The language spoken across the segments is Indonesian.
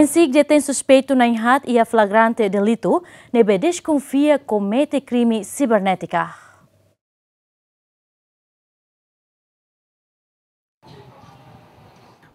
Pensig detém suspeito na enhat e a flagrante delito, nebe desconfia comete crime cibernética.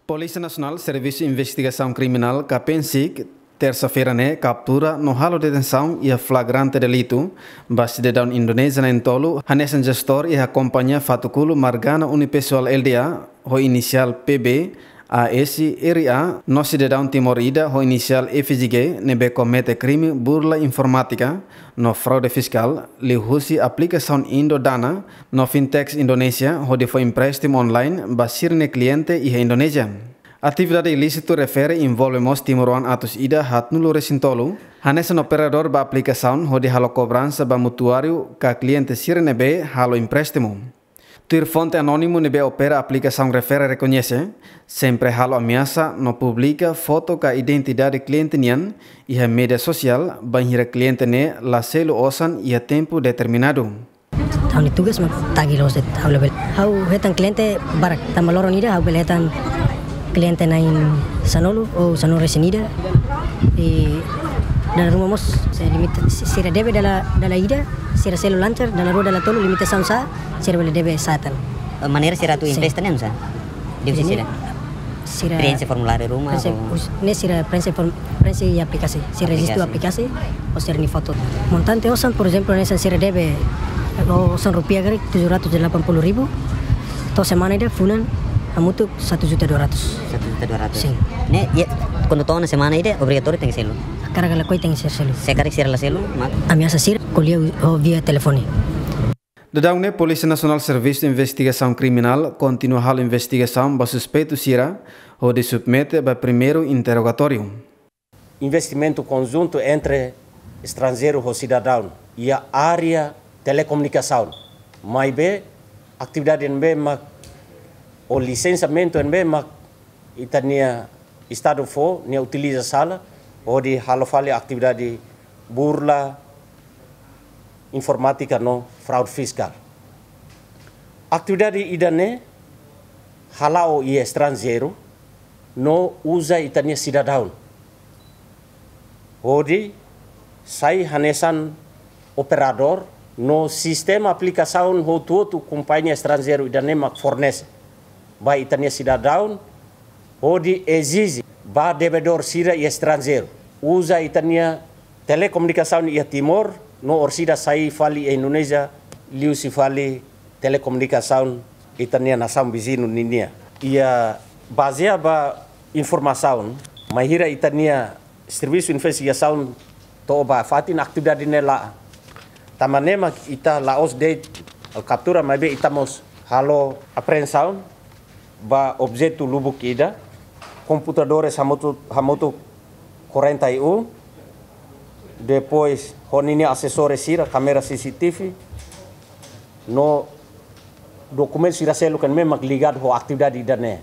Polícia Nacional Serviço de Investigação Criminal Capensig terça-feira né captura no halo detenção e a flagrante delito base de down Indonesia na entolo Hanesan Gestor e a companhia Fatukulu Margana Unipessoal LDA ho inicial PB a esi RA nosi de Timor timorida ho inisial e FGG nebe komete krimi burla informatika, no fraude fiskal, li husi applicação Indo Dana no Fintech Indonesia ho de fo imprestim online ne cliente he Indonesia. Atividade ilícito refere envolvemos timuruan atus ida hat nulo resintolu. Hanes an operador ba aplicação ho de halo cobrança ba mutuario ka cliente sirnebe halo imprestimum. Tirfonte anônimo nebe opera aplicación refere reconoce, sempre halo ameaça no publica foto identidad identidade cliente nian e en media social banjira cliente ne la selo osan e a tempo determinado. Tau ni tugas ma tagi los de tau lebel. Hau cliente barak tamaloro nida hau bel hetan cliente nain sanolu ou sanore senida e dalla rumamos saya limit sira debe dalam dalam ida sira selo lancar dalam rua dalam tolu limitação sa sira boleh debe satan eh, maneira sira tu investa nem sa deve sira sira prensa formulare rumah prensa, ne sira prensa prensa e aplikasi sira registro aplikasi o sira ni foto montante osan por exemplo nessa sira debe osan rupiah gari tujuh ratus delapan puluh ribu to semana ida funan amutu satu juta dua ratus satu juta dua ratus ne ya quando toda semana ida obrigatório tem que Καραγαλακό ήταν η Σερσέλου. Σε έκανε η Σερσέλου. Αμιάσα Σύρ, κολλία ο Βία τηλεφώνη. Dedangnya Investigação Criminal continua a investigação do suspeito Cira, de submete para primeiro interrogatório. Investimento conjunto entre estrangeiro ou cidadão e a área telecomunicação. Mas bem, atividade em bem, o licenciamento em bem, e Estado for, não utiliza sala, Oh, di halofali di burla informatika no fraud fiscal di idane halao i estrangeiro no uza itania down odi oh, sai hanesan operador no sistem sistema tuo tu companhia estrangeiro idane mak fornece ba itania cidadão odi ezizi ba debedor sira i estranjero uza itania telekomunikasi ia timor no orsida sai fali e Indonesia liu si fali telekomunikasi itania na sam bizinu ninia ia bazia ba informasaun mahira itania servisu saun to ba fatin aktividade nela tamanema ita laos de al captura mabe itamos halo aprensaun ba objeto lubuk ida computadores hamoto hamotu 41. E um. Depois, honini assessore Sira, kamera CCTV. No documento Sira Selo kan memang ligado ho a atividade da NE.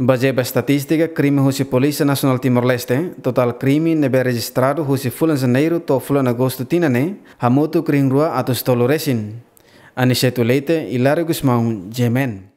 ba statistika krimi husi polisi nasional Timor-Leste, total krimi nebe registrado husi fulan janeiro to fulan agosto tinane, hamoto kringrua atos toloresin. Aniceto Leite, ilari gusmaung Gemen.